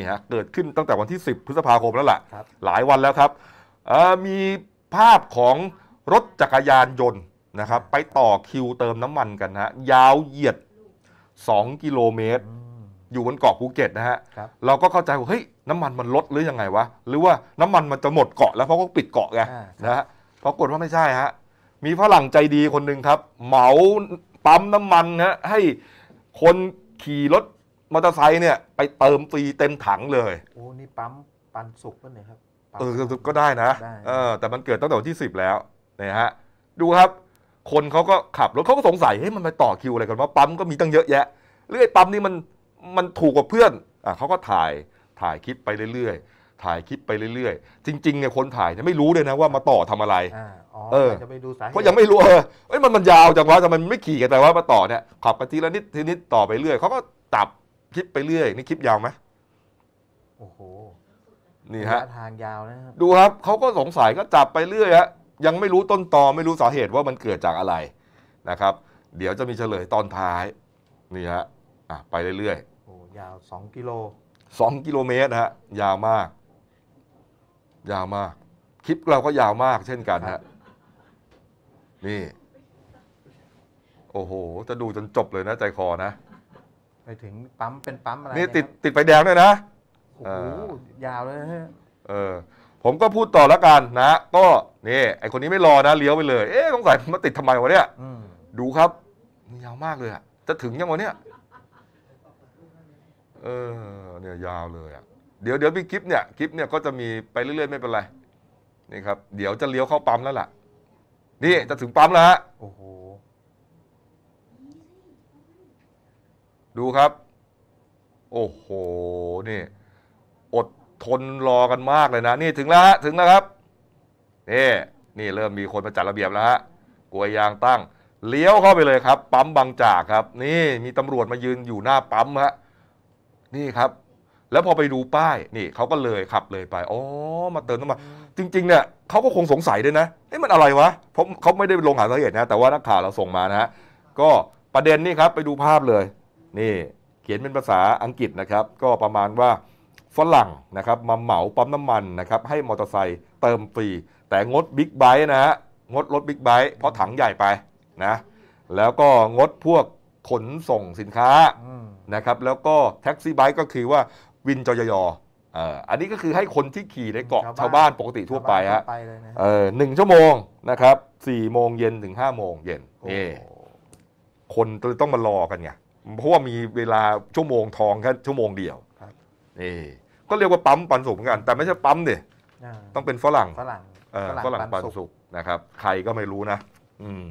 ี่ฮะเกิดขึ้นตั้งแต่วันที่ 10 พฤษภาคมแล้วล่ะ หลายวันแล้วครับ มีภาพของรถจักรยานยนต์นะครับ ไปต่อคิวเติมน้ำมันกันนะยาวเหยียด 2 กิโลเมตร อยู่บนเกาะภูเก็ตนะฮะรเราก็เข้าใจว่าเฮ้ยน้ำมันมันลดหรือยังไงวะหรือว่าน้ำมันมันจะหมดเกาะ แล้วเพราะเขาปิดเกาะไงนะฮะปรากฏว่าไม่ใช่ฮะมีฝรั่งใจดีคนหนึ่งครับ เหมาปั๊มน้ำมันนะฮะให้คนขี่รถมอเตอร์ไซค์เนี่ยไปเติมฟรีเต็มถังเลย โอ้นี่ปั๊มปันสุกป่ะเนี่ยครับปัเออก็ได้นะได้เออ แต่มันเกิดตั้งแต่วันที่สิบแล้วนะฮะ ดูครับ คนเขาก็ขับรถเขาก็สงสัย เฮ้ย มันไปต่อคิวอะไรกันว่าปั๊มก็มีตั้งเยอะแยะเรื่อยปั๊มนี่มันมันถูกกว่าเพื่อน อ่ะเขาก็ถ่าย ถ่ายคลิปไปเรื่อยๆ ถ่ายคลิปไปเรื่อย ๆ จริงๆ เนี่ย คนถ่ายเนี่ยไม่รู้เลยนะว่ามาต่อทำอะไร อ่าอ๋อเออจะไูสาเหตุเพราะยังไม่รู้เออเอ้ย มันมันยาวจังวะทำไมมันไม่ขี่กันแต่ว่ามาต่อเนี่ย ขับไปทีละนิดทีนิดต่อไปเรื่อยเขาก็ตับคลิปไปเรื่อย นี่คลิปยาวไหมโอ้โห นี่ฮะทางยาวนะครับดูครับ เขาก็สงสัยก็จับไปเรื่อยฮะ ยังไม่รู้ต้นตอ ไม่รู้สาเหตุว่ามันเกิดจากอะไรนะครับ เดี๋ยวจะมีเฉลยตอนท้าย นี่ฮะอ่ะ ไปเรื่อยๆโอ้ ยาวสองกิโล สองกิโลเมตรฮะ ยาวมาก ยาวมาก คลิปเราก็ยาวมากเช่นกันฮะ นี่ โอ้โห จะดูจนจบเลยนะใจคอนะไปถึงปั๊มเป็นปั๊มอะไรนี่ติดติดไฟแดงด้วยนะโอ้ยาวเลยฮะเออ ผมก็พูดต่อแล้วกันนะก็นี่ไอคนนี้ไม่รอนะเลี้ยวไปเลย เอ๊ะ สงสัยมาติดทำไมวะเนี่ยดูครับยาวมากเลยอะจะถึงยังวะเนี่ย เออเนี่ย ยาวเลยอะเดี๋ยวเดี๋ยวมีคลิปเนี่ยคลิปเนี่ยก็จะมีไปเรื่อย ๆ ไม่เป็นไร นี่ครับเดี๋ยวจะเลี้ยวเข้าปั๊มแล้วล่ะ นี่จะถึงปั๊มแล้วฮะโอ้โหดูครับ โอ้โห นี่ อดทนรอกันมากเลยนะ นี่ถึงแล้วถึงแล้วครับนี่นี่เริ่มมีคนมาจัดระเบียบแล้วฮะกลวยยางตั้ง เลี้ยวเข้าไปเลยครับ ปั๊มบางจากครับ นี่ มีตำรวจมายืนอยู่หน้าปั๊มฮะ นี่ครับ แล้วพอไปดูป้าย นี่เขาก็เลยขับเลยไป อ๋อ มาเติมน้ำมันจริงๆ เนี่ย เขาก็คงสงสัยด้วยนะ เอ่มันอะไรวะเพราะเขาไม่ได้ลงหาสาเหตุนะ แต่ว่านักข่าวเราส่งมานะฮะ ก็ประเด็นนี่ครับ ไปดูภาพเลยนี่เขียนเป็นภาษาอังกฤษนะครับ ก็ประมาณว่าฝรั่งนะครับมาเหมาปั๊มน้ำมันนะครับ ให้มอเตอร์ไซค์เติมฟรี แต่งดบิ๊กไบค์นะฮะงดรถบิ๊กไบค์เพราะถังใหญ่ไปนะแล้วก็งดพวกขนส่งสินค้านะครับ แล้วก็แท็กซี่ไบค์ก็คือว่าวินจอยยออันนี้ก็คือให้คนที่ขี่ในเกาะชาวบ้านปกติทั่วไปฮะหนึ่งชั่วโมงนะครับสี่โมงเย็นถึงห้าโมงเย็นนี่คนต้องมารอกันไงเพราะว่ามีเวลาชั่วโมงทองแค่ ชั่วโมงเดียวนี่ก็เรียกว่าปั๊มปันสุกเหมือนกัน แต่ไม่ใช่ปั๊มเนี่ยต้องเป็นฝรั่งฝรั่งฝรั่งปันสุกนะครับ ใครก็ไม่รู้นะ อืม